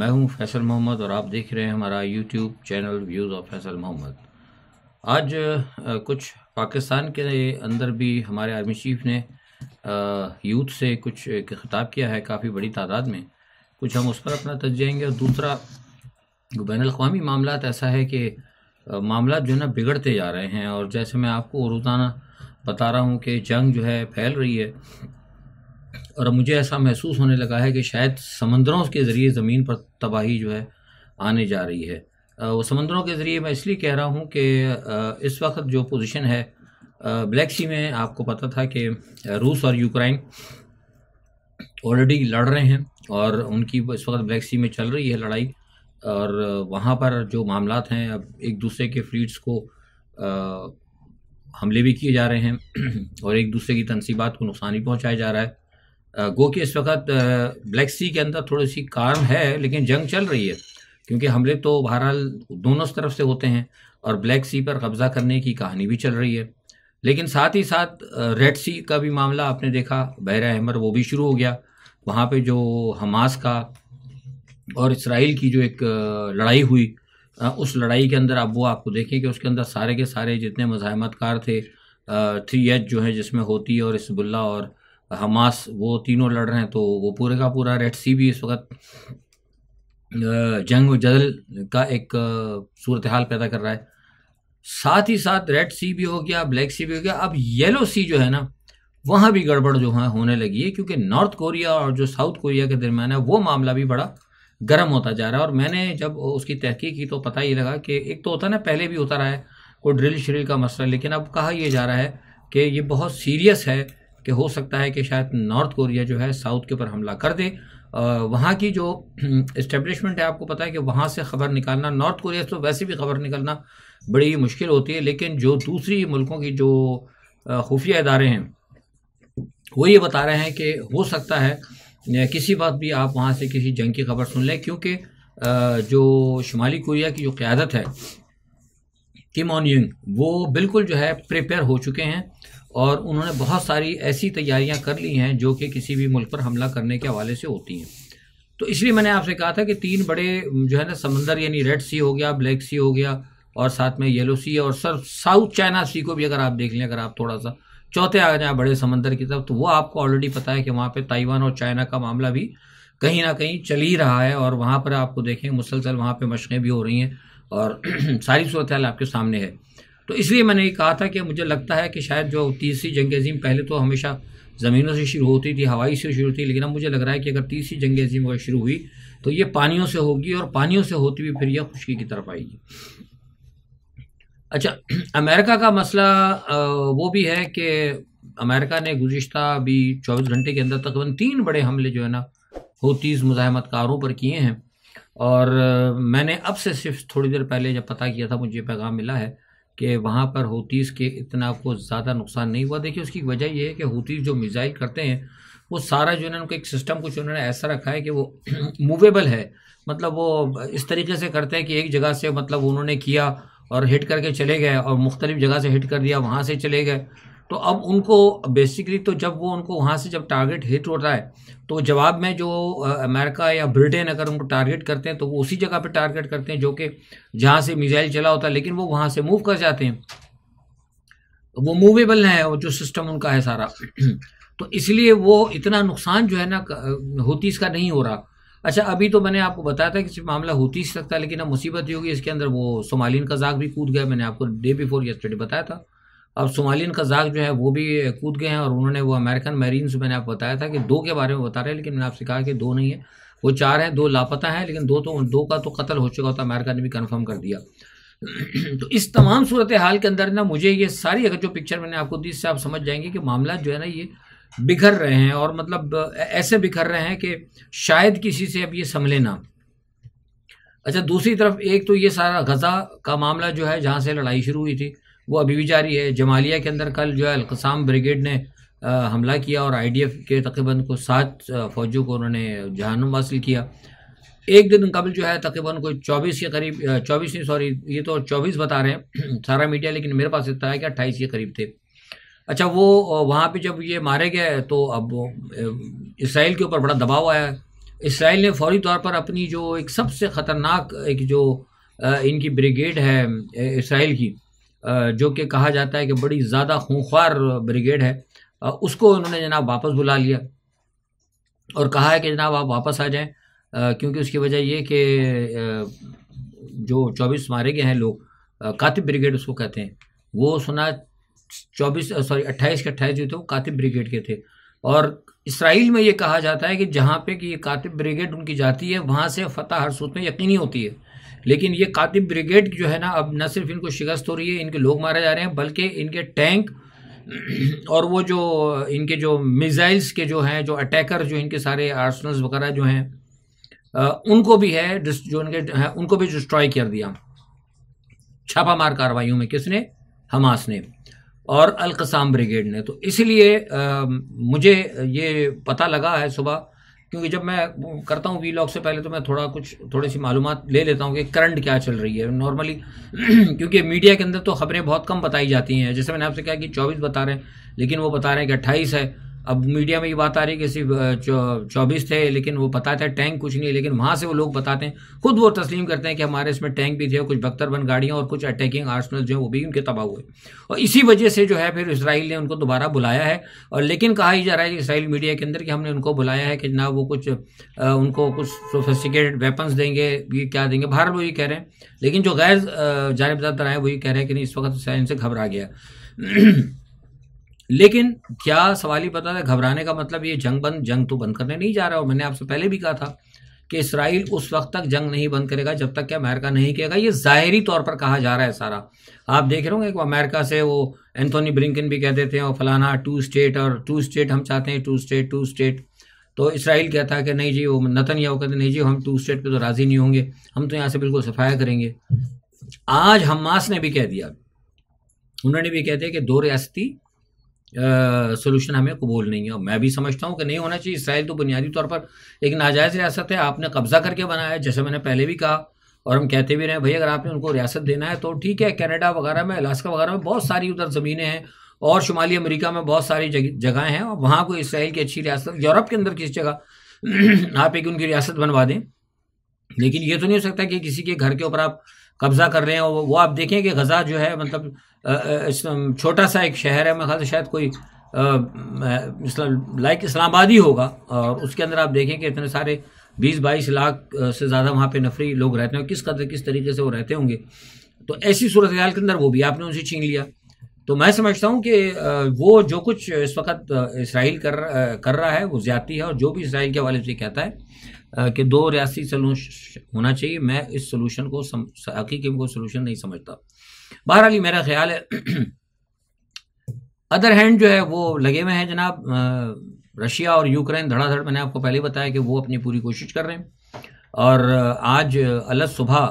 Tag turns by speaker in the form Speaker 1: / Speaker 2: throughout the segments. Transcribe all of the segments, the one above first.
Speaker 1: मैं हूं फैसल मोहम्मद और आप देख रहे हैं हमारा YouTube channel views of Faisal Mohammad आज कुछ पाकिस्तान के अंदर भी हमारे आर्मी चीफ ने यूथ से कुछ खिताब किया है काफ़ी बड़ी तादाद में कुछ हम उस पर अपना तजयेंगे और दूसरा बैन अवी मामला ऐसा है कि मामला जो है ना बिगड़ते जा रहे हैं और जैसे मैं आपको रोज़ाना बता रहा हूँ कि जंग जो है फैल रही है और मुझे ऐसा महसूस होने लगा है कि शायद समंदरों के ज़रिए ज़मीन पर तबाही जो है आने जा रही है वो समंदरों के ज़रिए मैं इसलिए कह रहा हूँ कि इस वक्त जो पोजीशन है ब्लैक सी में आपको पता था कि रूस और यूक्रेन ऑलरेडी लड़ रहे हैं और उनकी इस वक्त ब्लैक सी में चल रही है लड़ाई और वहाँ पर जो मामला हैं अब एक दूसरे के फ्लीट्स को हमले भी किए जा रहे हैं और एक दूसरे की तनसीबात को नुकसान भी पहुँचाया जा रहा है गो कि इस वक्त ब्लैक सी के अंदर थोड़ी सी काम है लेकिन जंग चल रही है क्योंकि हमले तो बहरहाल दोनों तरफ से होते हैं और ब्लैक सी पर कब्ज़ा करने की कहानी भी चल रही है लेकिन साथ ही साथ रेड सी का भी मामला आपने देखा बहरा अहमर वो भी शुरू हो गया वहाँ पे जो हमास का और इसराइल की जो एक लड़ाई हुई उस लड़ाई के अंदर अब वो आपको देखें कि उसके अंदर सारे के सारे जितने मजामतकार थे थ्री एच जो है जिसमें होती और इसबुल्ला और हमास वो तीनों लड़ रहे हैं तो वो पूरे का पूरा रेड सी भी इस वक्त जंग जदल का एक सूरत हाल पैदा कर रहा है साथ ही साथ रेड सी भी हो गया ब्लैक सी भी हो गया अब येलो सी जो है ना वहाँ भी गड़बड़ जो है होने लगी है क्योंकि नॉर्थ कोरिया और जो साउथ कोरिया के दरमियान है वो मामला भी बड़ा गर्म होता जा रहा है और मैंने जब उसकी तहकीक की तो पता ही लगा कि एक तो होता ना पहले भी होता रहा है कोई ड्रिल श्रिल का मसला लेकिन अब कहा यह जा रहा है कि ये बहुत सीरियस है कि हो सकता है कि शायद नॉर्थ कोरिया जो है साउथ के ऊपर हमला कर दे वहाँ की जो इस्टेब्लिशमेंट है आपको पता है कि वहाँ से ख़बर निकालना नॉर्थ कोरिया से तो वैसे भी खबर निकालना बड़ी मुश्किल होती है लेकिन जो दूसरी मुल्कों की जो खुफिया इदारे हैं वो ये बता रहे हैं कि हो सकता है किसी बात भी आप वहाँ से किसी जंग की खबर सुन लें क्योंकि जो शुमाली कोरिया की जो क़्यादत है किम ऑन यंग वो बिल्कुल जो है प्रिपेयर हो चुके हैं और उन्होंने बहुत सारी ऐसी तैयारियां कर ली हैं जो कि किसी भी मुल्क पर हमला करने के हवाले से होती हैं तो इसलिए मैंने आपसे कहा था कि तीन बड़े जो है ना समंदर यानी रेड सी हो गया ब्लैक सी हो गया और साथ में येलो सी और सर साउथ चाइना सी को भी अगर आप देख लें अगर आप थोड़ा सा चौथे आ जाए बड़े समंदर की तरफ तो वो आपको ऑलरेडी पता है कि वहाँ पर ताइवान और चाइना का मामला भी कहीं ना कहीं चल ही रहा है और वहाँ पर आपको देखें मुसलसल वहाँ पर मशक़ें भी हो रही हैं और सारी सूरत हाल आपके सामने है तो इसलिए मैंने ये कहा था कि मुझे लगता है कि शायद जो तीसरी जंग अजीम पहले तो हमेशा ज़मीनों से शुरू होती थी हवाई से शुरू होती लेकिन अब मुझे लग रहा है कि अगर तीसरी जंग अजीम अगर शुरू हुई तो ये पानियों से होगी और पानियों से होती हुई फिर यह खुशकी की तरफ आएगी अच्छा अमेरिका का मसला वो भी है कि अमेरिका ने गुज्त भी चौबीस घंटे के अंदर तकरीबन तीन बड़े हमले जो है ना मुजामत मुजामतकारों पर किए हैं और मैंने अब से सिर्फ थोड़ी देर पहले जब पता किया था मुझे पैगाम मिला है कि वहाँ पर हूतीस के इतना आपको ज़्यादा नुकसान नहीं हुआ देखिए उसकी वजह यह है कि हूतीस जो मिज़ाइल करते हैं वो सारा जो है उनका एक सिस्टम कुछ उन्होंने ऐसा रखा है कि वो मूवेबल है मतलब वो इस तरीके से करते हैं कि एक जगह से मतलब उन्होंने किया और हिट करके चले गए और मुख्तलिफ जगह से हिट कर दिया वहाँ से चले गए तो अब उनको बेसिकली तो जब वो उनको वहाँ से जब टारगेट हिट होता है तो जवाब में जो अमेरिका या ब्रिटेन अगर उनको टारगेट करते हैं तो वो उसी जगह पे टारगेट करते हैं जो कि जहाँ से मिसाइल चला होता है लेकिन वो वहाँ से मूव कर जाते हैं तो वो मूवेबल है वो जो सिस्टम उनका है सारा तो इसलिए वो इतना नुकसान जो है ना होती इसका नहीं हो रहा अच्छा अभी तो मैंने आपको बताया था कि सिर्फ मामला होती ही सकता है लेकिन अब मुसीबत ही होगी इसके अंदर वो सोमालीन का जाग भी कूद गया मैंने आपको डे बिफोर यस्टरडे बताया था अब सोमालियन कजाक जो है वो भी कूद गए हैं और उन्होंने वो अमेरिकन मेरीन्स मैंने आपको बताया था कि दो के बारे में बता रहे हैं लेकिन मैंने आपसे कहा कि दो नहीं है वो चार हैं दो लापता हैं लेकिन दो तो दो का तो कत्ल हो चुका होता अमेरिका ने भी कन्फर्म कर दिया तो इस तमाम सूरत हाल के अंदर ना मुझे ये सारी अगर जो पिक्चर मैंने आपको दी इससे आप समझ जाएंगे कि मामला जो है ना ये बिखर रहे हैं और मतलब ऐसे बिखर रहे हैं कि शायद किसी से अब ये संभले ना अच्छा दूसरी तरफ एक तो ये सारा गज़ा का मामला जो है जहाँ से लड़ाई शुरू हुई थी वो अभी भी जारी है जमालिया के अंदर कल जो है अलकसाम ब्रिगेड ने हमला किया और आई के तकरीबन को सात फौजियों को उन्होंने जहनम हासिल किया एक दिन कबल जो है तकरीबन कोई चौबीस के करीब चौबीस नहीं सॉरी ये तो चौबीस बता रहे हैं सारा मीडिया लेकिन मेरे पास इतना है कि अट्ठाईस के करीब थे अच्छा वो वहाँ पे जब ये मारे गए तो अब इसराइल के ऊपर बड़ा दबाव आया इसराइल ने फौरी तौर पर अपनी जो एक सबसे ख़तरनाक एक जो इनकी ब्रिगेड है इसराइल की जो कि कहा जाता है कि बड़ी ज़्यादा खूंखार ब्रिगेड है उसको उन्होंने जनाब वापस बुला लिया और कहा है कि जनाब आप वापस आ जाएं क्योंकि उसकी वजह ये कि जो चौबीस मारे गए हैं लोग कातिब ब्रिगेड उसको कहते हैं वो सुना चौबीस सॉरी अट्ठाईस के 28 जो थे वो कातिब ब्रिगेड के थे और इसराइल में ये कहा जाता है कि जहाँ पे कि ये कातिब ब्रिगेड उनकी जाती है वहाँ से फतह हर सूत में यकीनी होती है लेकिन ये कातिब ब्रिगेड जो है ना अब न सिर्फ इनको शिकस्त हो रही है इनके लोग मारे जा रहे हैं बल्कि इनके टैंक और वो जो इनके जो मिज़ाइल्स के जो हैं जो अटैकर जो इनके सारे आर्सनल्स वगैरह जो हैं उनको भी है जो इनके हैं उनको भी डिस्ट्रॉय कर दिया छापामार कार्रवाइयों में किसने हमास ने और अलकसाम ब्रिगेड ने तो इसलिए मुझे ये पता लगा है सुबह क्योंकि जब मैं करता हूँ वीलॉग से पहले तो मैं थोड़ा कुछ थोड़ी सी मालूम ले लेता हूँ कि करंट क्या चल रही है नॉर्मली क्योंकि मीडिया के अंदर तो खबरें बहुत कम बताई जाती हैं जैसे मैंने आपसे कहा कि चौबीस बता रहे हैं लेकिन वो बता रहे हैं कि अट्ठाईस है अब मीडिया में ये बात आ रही है कि सिर्फ चौबीस थे लेकिन वो बताते हैं टैंक कुछ नहीं लेकिन वहाँ से वो लोग बताते हैं खुद वो तस्लीम करते हैं कि हमारे इसमें टैंक भी थे कुछ बख्तरबंद गाड़ियाँ और कुछ अटैकिंग आर्सनल जो है वो भी उनके तबाह हुए और इसी वजह से जो है फिर इसराइल ने उनको दोबारा बुलाया है और लेकिन कहा ही जा रहा है कि इसराइल मीडिया के अंदर कि हमने उनको बुलाया है कि ना वो कुछ उनको कुछ सोफिस्टिकेटेड वेपन्स देंगे ये क्या देंगे बाहर वो ये कह रहे हैं लेकिन जो गैर जानबदार है वो ये कह रहे हैं कि नहीं इस वक्त इसराइल से घबरा गया लेकिन क्या सवाल ही पता था घबराने का मतलब ये जंग बंद जंग तो बंद करने नहीं जा रहा और मैंने आपसे पहले भी कहा था कि इसराइल उस वक्त तक जंग नहीं बंद करेगा जब तक कि अमेरिका नहीं कहेगा ये ज़ाहरी तौर पर कहा जा रहा है सारा आप देख रहे होंगे अमेरिका से वो एंथोनी ब्रिंकिन भी कहते थे और फलाना टू स्टेट और टू स्टेट हम चाहते हैं टू स्टेट टू स्टेट तो इसराइल कहता है कि नहीं जी वो नतन या वो कहते नहीं जी हम टू स्टेट पे तो राज़ी नहीं होंगे हम तो यहाँ से बिल्कुल सफाया करेंगे आज हमास ने भी कह दिया उन्होंने भी कह दिया कि दो रियासती सोल्यूशन हमें कबूल नहीं है मैं भी समझता हूँ कि नहीं होना चाहिए इसराइल तो बुनियादी तौर पर एक नाजायज़ रियासत है आपने कब्ज़ा करके बनाया है जैसे मैंने पहले भी कहा और हम कहते भी रहे भाई अगर आपने उनको रियासत देना है तो ठीक है कैनेडा वगैरह में अलास्का वगैरह में बहुत सारी उधर ज़मीनें हैं और शुमाली अमरीका में बहुत सारी जगह हैं और वहाँ कोई इसराइल की अच्छी रियासत यूरोप के अंदर किसी जगह आप एक उनकी रियासत बनवा दें लेकिन ये तो नहीं हो सकता कि किसी के घर के ऊपर आप कब्जा कर रहे हैं वो आप देखें कि गज़ा जो है मतलब छोटा सा एक शहर है मैं शायद कोई लाइक इस्लामाबाद ही होगा और उसके अंदर आप देखें कि इतने सारे बीस बाईस लाख से ज़्यादा वहाँ पे नफरी लोग रहते हैं किस कदर किस तरीके से वो रहते होंगे तो ऐसी सूरत हाल के अंदर वो भी आपने उनसे छीन लिया तो मैं समझता हूँ कि वो जो कुछ इस वक्त इसराइल कर कर रहा है वो ज़्यादा है और जो भी इसराइल के हवाले से कहता है कि दो रियासी होना चाहिए मैं इस सोलूशन को हकीकी को सोलूशन नहीं समझता बहरहाल मेरा ख्याल है अदर हैंड जो है वो लगे हुए हैं जनाब रशिया और यूक्रेन धड़ाधड़ मैंने आपको पहले बताया कि वो अपनी पूरी कोशिश कर रहे हैं और आज अलग सुबह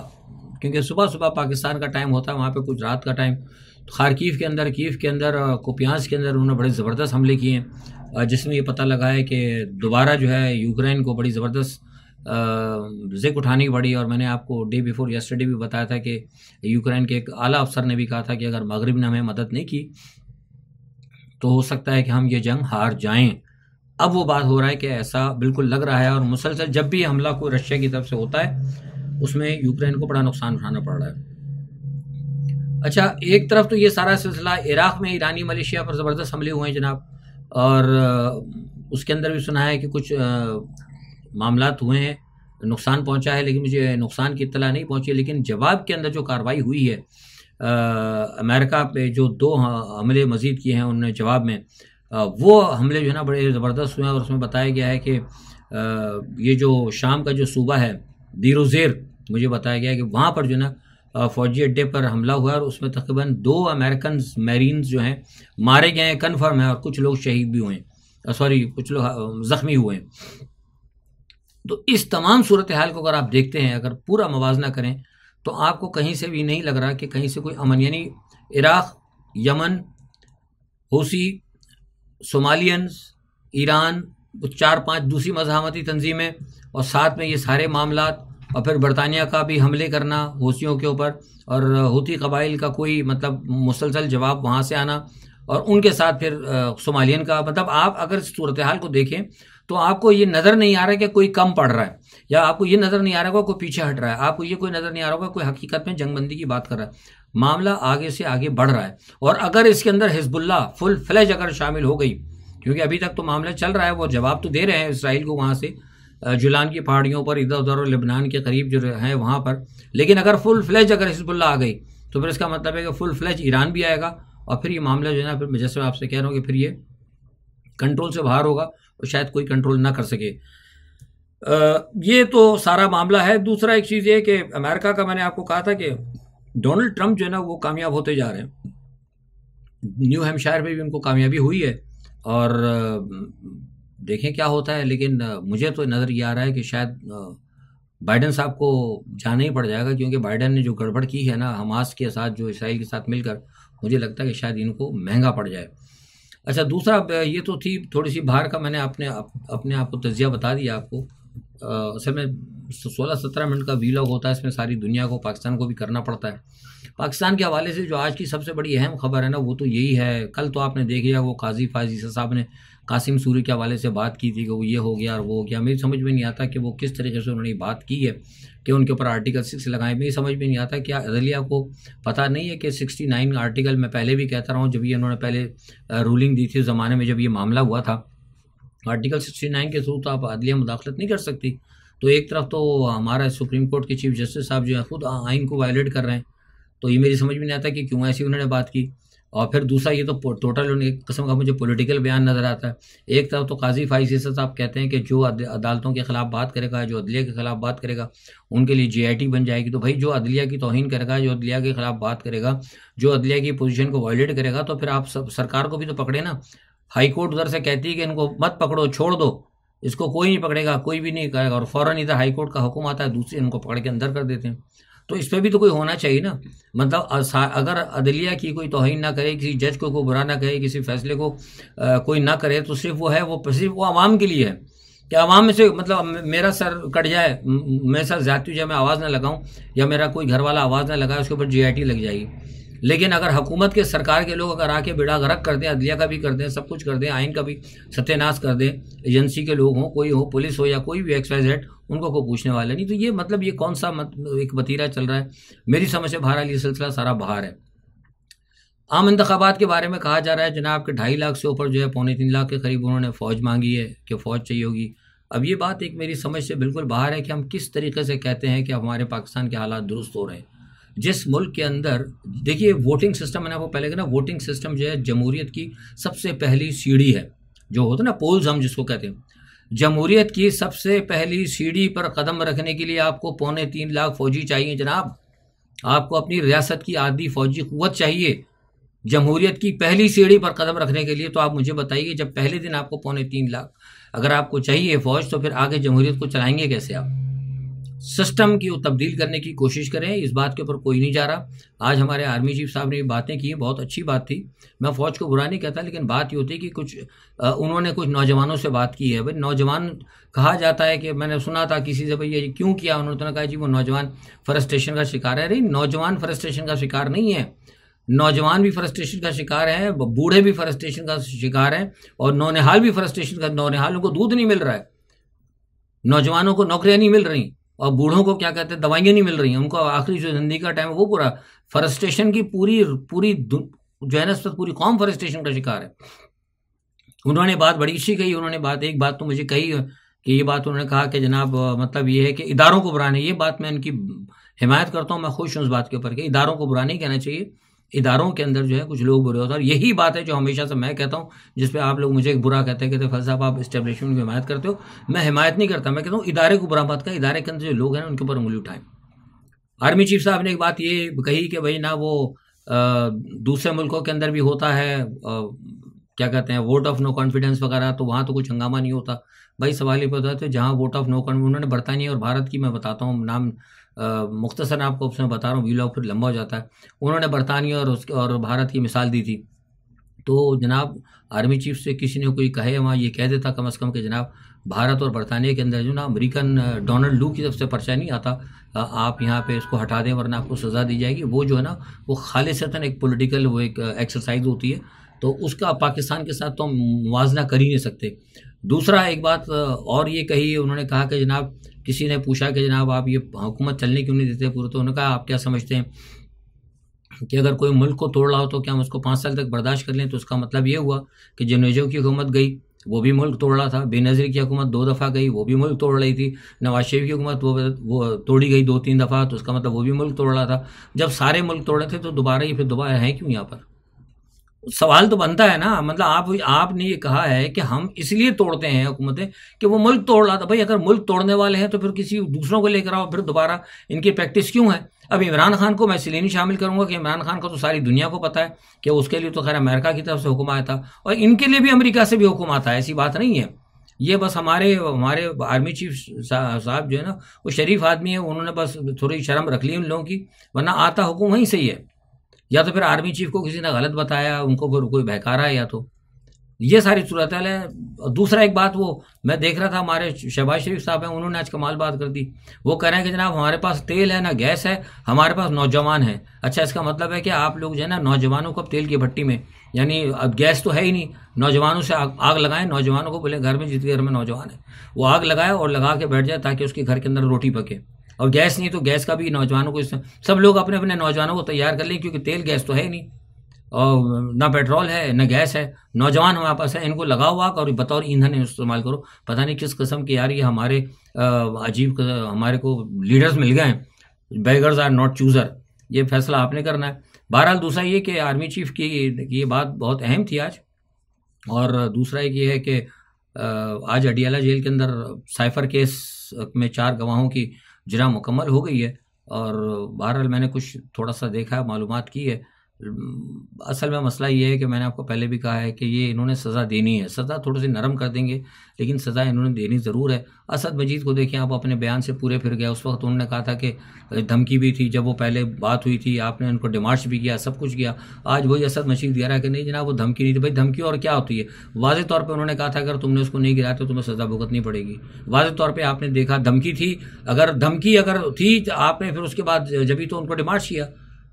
Speaker 1: क्योंकि सुबह सुबह पाकिस्तान का टाइम होता है वहाँ पर कुछ रात का टाइम तो खारकीव के अंदर कीव के अंदर कोपियांस के अंदर उन्होंने बड़े ज़बरदस्त हमले किए हैं जिसमें ये पता लगा है कि दोबारा जो है यूक्रेन को बड़ी ज़बरदस्त जिक उठानी पड़ी और मैंने आपको डे बिफोर यस्टरडे भी बताया था कि यूक्रेन के एक आला अफसर ने भी कहा था कि अगर मगरब ने हमें मदद नहीं की तो हो सकता है कि हम ये जंग हार जाएं अब वो बात हो रहा है कि ऐसा बिल्कुल लग रहा है और मुसलसल जब भी हमला कोई रशिया की तरफ से होता है उसमें यूक्रेन को बड़ा नुकसान उठाना पड़ रहा है अच्छा एक तरफ तो ये सारा सिलसिला इराक़ में ईरानी मलेशिया पर ज़बरदस्त हमले हुए हैं जनाब और उसके अंदर भी सुना है कि कुछ मामला हुए हैं नुकसान पहुंचा है लेकिन मुझे नुकसान की इतला नहीं पहुंची लेकिन जवाब के अंदर जो कार्रवाई हुई है आ, अमेरिका पे जो दो हमले मजीद किए हैं उनने जवाब में आ, वो हमले जो है ना बड़े ज़बरदस्त हुए हैं और उसमें बताया गया है कि आ, ये जो शाम का जो सूबा है दीरोज़ेर मुझे बताया गया है कि वहाँ पर जो है ना फौजी अड्डे पर हमला हुआ और उसमें तकरीबन दो अमेरिकन मेरीन्स जो हैं मारे गए हैं कन्फर्म हैं और कुछ लोग शहीद भी हुए हैं सॉरी कुछ लोग ज़ख्मी हुए हैं तो इस तमाम सूरत हाल को अगर आप देखते हैं अगर पूरा मुवजना करें तो आपको कहीं से भी नहीं लग रहा कि कहीं से कोई अमन यानी इराक़ यमन हौसी सोमालियंस ईरान चार पांच दूसरी मजामती तंजीमें और साथ में ये सारे मामला और फिर बरतानिया का भी हमले करना हौसियों के ऊपर और हूती कबाइल का कोई मतलब मुसलसल जवाब वहाँ से आना और उनके साथ फिर सोमालियन का मतलब आप अगर सूरत हाल को देखें तो आपको ये नज़र नहीं आ रहा है कि कोई कम पड़ रहा है या आपको ये नज़र नहीं आ रहा होगा कोई पीछे हट रहा है आपको ये कोई नज़र नहीं आ रहा होगा कोई हकीकत में जंगबंदी की बात कर रहा है मामला आगे से आगे बढ़ रहा है और अगर इसके अंदर हिजबुल्ला फुल फ्लैज अगर शामिल हो गई क्योंकि अभी तक तो मामला चल रहा है वो जवाब तो दे रहे हैं इसराइल को वहाँ से जुलान की पहाड़ियों पर इधर उधर और लेबनान के करीब जो है वहाँ पर लेकिन अगर फुल फ्लैज अगर हिजबुल्ला आ गई तो फिर इसका मतलब है कि फुल फ्लैज ईरान भी आएगा और फिर ये मामला जो है ना फिर जैसे मैं आपसे कह रहा हूँ कि फिर ये कंट्रोल से बाहर होगा शायद कोई कंट्रोल ना कर सके ये तो सारा मामला है दूसरा एक चीज़ ये कि अमेरिका का मैंने आपको कहा था कि डोनाल्ड ट्रंप जो है ना वो कामयाब होते जा रहे हैं न्यू हेमशायर में भी उनको कामयाबी हुई है और देखें क्या होता है लेकिन मुझे तो नज़र ये आ रहा है कि शायद बाइडन साहब को जाना ही पड़ जाएगा क्योंकि बाइडन ने जो गड़बड़ की है ना हमास के साथ जो इसराइल के साथ मिलकर मुझे लगता है कि शायद इनको महंगा पड़ जाए अच्छा दूसरा ये तो थी थोड़ी सी बाहर का मैंने अपने आप, अपने आप को तजिया बता दिया आपको असल में सोलह सत्रह मिनट का वीलॉग होता है इसमें सारी दुनिया को पाकिस्तान को भी करना पड़ता है पाकिस्तान के हवाले से जो आज की सबसे बड़ी अहम खबर है ना वो तो यही है कल तो आपने देख लिया वो काजी फाजी साहब ने कासिम सूरी के हवाले से बात की थी कि वो ये हो गया और वो हो गया मेरी समझ में नहीं आता कि वो किस तरीके से उन्होंने बात की है कि उनके ऊपर आर्टिकल सिक्स लगाए मेरी समझ में नहीं आता क्या अदलिया को पता नहीं है कि सिक्सटी नाइन आर्टिकल मैं पहले भी कहता रहा हूँ जब ये उन्होंने पहले रूलिंग दी थी उस ज़माने में जब ये मामला हुआ था आर्टिकल सिक्सटी नाइन के थ्रू तो आप अदलिया मुदाखलत नहीं कर सकती तो एक तरफ तो हमारा सुप्रीम कोर्ट के चीफ जस्टिस साहब जो है खुद आइन को वायलेट कर रहे हैं तो ये मेरी समझ में नहीं आता कि क्यों ऐसी उन्होंने बात की और फिर दूसरा ये तो टोटल उनके किस्म का मुझे पॉलिटिकल बयान नज़र आता है एक तरफ तो काजी फाइज से साहब कहते हैं कि जो अदालतों के ख़िलाफ़ बात करेगा जो अदलिया के ख़िलाफ़ बात करेगा उनके लिए जीआईटी बन जाएगी तो भाई जो अदलिया की तोहन करेगा जो अदलिया के ख़िलाफ़ बात करेगा जो अदलिया की पोजिशन को वायलेट करेगा तो फिर आप सब सरकार को भी तो पकड़े ना हाई कोर्ट उधर से कहती है कि इनको मत पकड़ो छोड़ दो इसको कोई नहीं पकड़ेगा कोई भी नहीं करेगा और फ़ौरन इधर हाई कोर्ट का हुक्म आता है दूसरे इनको पकड़ के अंदर कर देते हैं तो इस पर भी तो कोई होना चाहिए ना मतलब अगर अदलिया की कोई तोहही ना करे किसी जज को कोई बुरा ना करे किसी फैसले को आ, कोई ना करे तो सिर्फ वो है वो सिर्फ वो आवाम के लिए है कि आवाम में से मतलब मेरा सर कट जाए मेरे साथ ज्यादा जाए मैं आवाज़ ना लगाऊँ या मेरा कोई घर वाला आवाज़ ना लगाए उसके ऊपर जी लग जाएगी लेकिन अगर हुकूमत के सरकार के लोग अगर आके बेड़ा गरक कर दें अदलिया का भी कर दें सब कुछ कर दें आइन का भी सत्यानाश कर दें एजेंसी के लोग हों कोई हो पुलिस हो या कोई भी हेड उनको कोई पूछने वाला नहीं तो ये मतलब ये कौन सा मत, एक वतीरा चल रहा है मेरी समझ से बाहर ये सिलसिला सारा बाहर है आम इंतबात के बारे में कहा जा रहा है जनाब के ढाई लाख से ऊपर जो है पौने तीन लाख के करीब उन्होंने फ़ौज मांगी है कि फ़ौज चाहिए होगी अब ये बात एक मेरी समझ से बिल्कुल बाहर है कि हम किस तरीके से कहते हैं कि हमारे पाकिस्तान के हालात दुरुस्त हो रहे हैं जिस मुल्क के अंदर देखिए वोटिंग सिस्टम मैंने आपको पहले कहा ना वोटिंग सिस्टम जो है जमहूरियत की सबसे पहली सीढ़ी है जो होता है ना पोल्स हम जिसको कहते हैं जमहूरियत की सबसे पहली सीढ़ी पर कदम रखने के लिए आपको पौने तीन लाख फौजी चाहिए जनाब आपको अपनी रियासत की आदि फौजी क़वत चाहिए जमहूरियत की पहली सीढ़ी पर कदम रखने के लिए तो आप मुझे बताइए जब पहले दिन आपको पौने तीन लाख अगर आपको चाहिए फ़ौज तो फिर आगे जमहूरियत को चलाएंगे कैसे आप सिस्टम की वो तब्दील करने की कोशिश करें इस बात के ऊपर कोई नहीं जा रहा आज हमारे आर्मी चीफ साहब ने बातें की बहुत अच्छी बात थी मैं फ़ौज को बुरा नहीं कहता लेकिन बात ये होती है कि कुछ आ, उन्होंने कुछ नौजवानों से बात की है भाई नौजवान कहा जाता है कि मैंने सुना था किसी से भाई ये क्यों किया उन्होंने तो कहा जी वो नौजवान फ्रस्ट्रेशन का शिकार है अरे नौजवान फ्रस्ट्रेशन का शिकार नहीं है नौजवान भी फ्रस्ट्रेशन का शिकार है बूढ़े भी फ्रस्ट्रेशन का शिकार है और नौनिहाल भी फ्रस्ट्रेशन का नौनिहालों को दूध नहीं मिल रहा है नौजवानों को नौकरियां नहीं मिल रही और बूढ़ों को क्या कहते हैं दवाइयाँ नहीं मिल रही हैं उनको आखिरी जो जिंदगी का टाइम है वो पूरा फरस्ट्रेशन की पूरी पूरी जो है ना पूरी कौम फरस्ट्रेशन का शिकार है उन्होंने बात बड़ी अच्छी कही उन्होंने बात एक बात तो मुझे कही कि ये बात उन्होंने कहा कि जनाब मतलब ये है कि इदारों को बुरा नहीं ये बात मैं उनकी हिमायत करता हूँ मैं खुश हूँ उस बात के ऊपर कि इदारों को बुरा नहीं कहना चाहिए इदारों के अंदर जो है कुछ लोग बुरे होते हैं और यही बात है जो हमेशा से मैं कहता हूँ जिस आप लोग मुझे एक बुरा कहते हैं कहते फल साहब आप इस्टेब्लिशमेंट की हिमायत करते हो मैं हिमायत नहीं करता मैं कहता हूँ इदारे को बुरा मत का इदारे के अंदर जो लोग हैं उनके ऊपर उंगली उठाएं आर्मी चीफ साहब ने एक बात ये कही कि भाई ना वो आ, दूसरे मुल्कों के अंदर भी होता है आ, क्या कहते हैं वोट ऑफ नो कॉन्फिडेंस वगैरह तो वहाँ तो कुछ हंगामा नहीं होता भाई सवाल ये पता है तो जहाँ वोट ऑफ नो कॉन्फिडेंस उन्होंने बरतानी और भारत की मैं बताता हूँ नाम मुख्तसर आपको उसमें बता रहा हूँ व्लॉग फिर लंबा हो जाता है उन्होंने बरतानिया और उसके और भारत की मिसाल दी थी तो जनाब आर्मी चीफ से किसी ने कोई कहे वहाँ ये कह देता कम अज़ कम कि जनाब भारत और बरतानिया के अंदर जो ना अमरीकन डोनाल्ड लू की तरफ से पर्चा नहीं आता आप यहाँ पे इसको हटा दें वरना आपको सज़ा दी जाएगी वो जो है ना वो खालिशता एक पॉलिटिकल वो एक एक्सरसाइज होती है तो उसका पाकिस्तान के साथ तो हम मुजना कर ही नहीं सकते दूसरा एक बात और ये कही उन्होंने कहा कि जनाब किसी ने पूछा कि जनाब आप ये हुकूमत चलने क्यों नहीं देते पूरे तो उन्होंने कहा आप क्या समझते हैं कि अगर कोई मुल्क को तोड़ रहा हो तो क्या हम उसको पाँच साल तक बर्दाश्त कर लें तो उसका मतलब ये हुआ कि जनेजो की हुकूमत गई वो भी मुल्क तोड़ रहा था बेनजर की हुकूमत दो दफ़ा गई वो भी मुल्क तोड़ रही थी नवाज शरीफ की हुकूमत वो वो तोड़ी गई दो तीन दफ़ा तो उसका मतलब वो भी मुल्क तोड़ रहा था जब सारे मुल्क तोड़े थे तो दोबारा ये फिर दोबारा हैं क्यों यहाँ पर सवाल तो बनता है ना मतलब आप आपने ये कहा है कि हम इसलिए तोड़ते हैं हुकूमतें कि वो मुल्क तोड़ रहा था भाई अगर मुल्क तोड़ने वाले हैं तो फिर किसी दूसरों को लेकर आओ फिर दोबारा इनकी प्रैक्टिस क्यों है अब इमरान खान को मैं इसलिए नहीं शामिल करूंगा कि इमरान खान को तो सारी दुनिया को पता है कि उसके लिए तो खैर अमेरिका की तरफ से हुक्म आया था और इनके लिए भी अमरीका से भी हुक्म आता है ऐसी बात नहीं है ये बस हमारे हमारे आर्मी चीफ साहब जो है ना वो शरीफ आदमी है उन्होंने बस थोड़ी शर्म रख ली उन लोगों की वरना आता हुक्म वहीं से ही है या तो फिर आर्मी चीफ को किसी ने गलत बताया उनको फिर कोई बहकारा या तो ये सारी सूरत है दूसरा एक बात वो मैं देख रहा था हमारे शहबाज शरीफ साहब हैं उन्होंने आज कमाल बात कर दी वो कह रहे हैं कि जनाब हमारे पास तेल है ना गैस है हमारे पास नौजवान है अच्छा इसका मतलब है कि आप लोग जो है ना नौजवानों को अब तेल की भट्टी में यानी अब गैस तो है ही नहीं नौजवानों से आग, आग लगाएं नौजवानों को बोले घर में जितने घर में नौजवान है वो आग लगाए और लगा के बैठ जाए ताकि उसके घर के अंदर रोटी पके और गैस नहीं तो गैस का भी नौजवानों को सब लोग अपने अपने नौजवानों को तैयार कर लें क्योंकि तेल गैस तो है ही नहीं और ना पेट्रोल है ना गैस है नौजवान हमारे पास है इनको लगाओ आग और बतौर ईंधन इस्तेमाल करो पता नहीं किस किस्म के यार ये हमारे अजीब हमारे को लीडर्स मिल गए हैं बैगर्स आर नॉट चूज़र ये फैसला आपने करना है बहरहाल दूसरा ये कि आर्मी चीफ की ये बात बहुत अहम थी आज और दूसरा एक ये है कि आज अडियाला जेल के अंदर साइफर केस में चार गवाहों की जना मुकम्मल हो गई है और बहरहाल मैंने कुछ थोड़ा सा देखा है मालूम की है असल में मसला ये है कि मैंने आपको पहले भी कहा है कि ये इन्होंने सज़ा देनी है सज़ा थोड़ी सी नरम कर देंगे लेकिन सज़ा इन्होंने देनी ज़रूर है असद मजीद को देखिए आप अपने बयान से पूरे फिर गया उस वक्त उन्होंने कहा था कि धमकी भी थी जब वो पहले बात हुई थी आपने उनको डिमार्श भी किया सब कुछ किया आज वही असद मजीद दिया रहा है कि नहीं जनाब वो धमकी नहीं थी भाई धमकी और क्या होती है वाजे तौर पर उन्होंने कहा था अगर तुमने उसको नहीं गिराया तो तुम्हें सज़ा भुगतनी पड़ेगी वाजे तौर पर आपने देखा धमकी थी अगर धमकी अगर थी आपने फिर उसके बाद जब भी तो उनको डिमार्श किया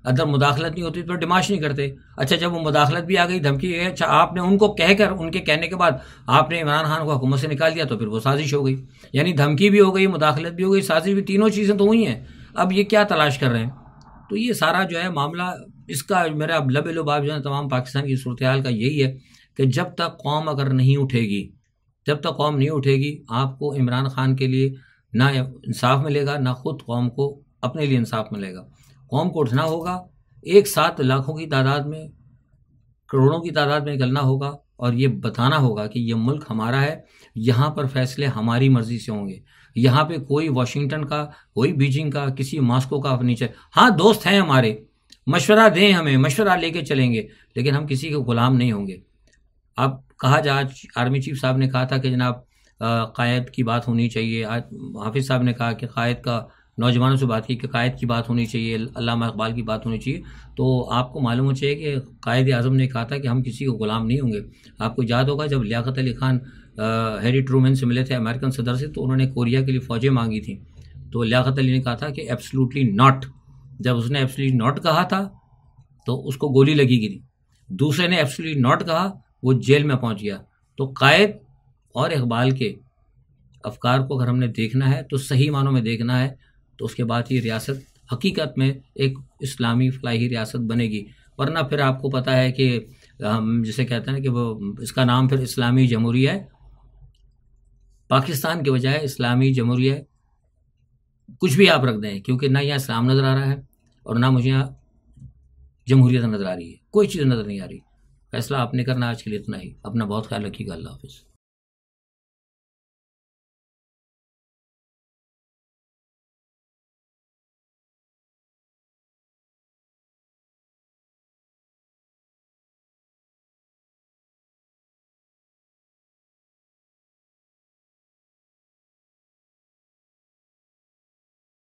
Speaker 1: अदर मतलब मुदाखलत नहीं होती तो डिमाश नहीं करते अच्छा जब वो मुदाखलत भी आ गई धमकी है अच्छा आपने उनको कहकर उनके कहने के बाद आपने इमरान खान को हुकूमत से निकाल दिया तो फिर वो साजिश हो गई यानी धमकी भी हो गई मुदाखलत भी हो गई साजिश भी तीनों चीज़ें तो हुई हैं अब ये क्या तलाश कर रहे हैं तो ये सारा जो है मामला इसका मेरा अब लब लबाब जो है तमाम पाकिस्तान की सूरत हाल का यही है कि जब तक कौम अगर नहीं उठेगी जब तक कौम नहीं उठेगी आपको इमरान खान के लिए ना इंसाफ मिलेगा ना खुद कौम को अपने लिए इंसाफ मिलेगा कौम को उठना होगा एक साथ लाखों की तादाद में करोड़ों की तादाद में निकलना होगा और ये बताना होगा कि ये मुल्क हमारा है यहाँ पर फैसले हमारी मर्ज़ी से होंगे यहाँ पे कोई वाशिंगटन का कोई बीजिंग का किसी मास्को का नीचे हाँ दोस्त हैं हमारे मशवरा दें हमें मशवरा लेके चलेंगे लेकिन हम किसी के गुलाम नहीं होंगे अब कहा जा आज आर्मी चीफ साहब ने कहा था कि जनाब कायद की बात होनी चाहिए आज हाफिज़ साहब ने कहा कि कायद का नौजवानों से बात की कि कायद की बात होनी चाहिए अलामा इकबाल की बात होनी चाहिए तो आपको मालूम हो चाहिए कि कायद अजम ने कहा था कि हम किसी को ग़ुलाम नहीं होंगे आपको याद होगा जब लियाकत अली खान हैरी ट्रूमैन से मिले थे अमेरिकन सदर से तो उन्होंने कोरिया के लिए फ़ौजें मांगी थी तो लियाकत अली ने कहा था कि एब्सोलूटली नॉट जब उसने एब्सोल्यूट नॉट कहा था तो उसको गोली लगी गिरी दूसरे ने एब्सोल्यूट नॉट कहा वो जेल में पहुंच गया तो कायद और इकबाल के अफकार को अगर हमने देखना है तो सही मानों में देखना है तो उसके बाद ये रियासत हकीकत में एक इस्लामी फलाही रियासत बनेगी वरना फिर आपको पता है कि हम जिसे कहते हैं कि वो इसका नाम फिर इस्लामी जमहूरिया है पाकिस्तान के बजाय इस्लामी जमहूरिया है कुछ भी आप रख दें क्योंकि ना यहाँ इस्लाम नज़र आ रहा है और ना मुझे यहाँ जमहूरियत नज़र आ रही है कोई चीज़ नज़र नहीं आ रही फैसला आपने करना आज के लिए इतना ही अपना बहुत ख्याल रखिएगा अल्लाह हाफिज़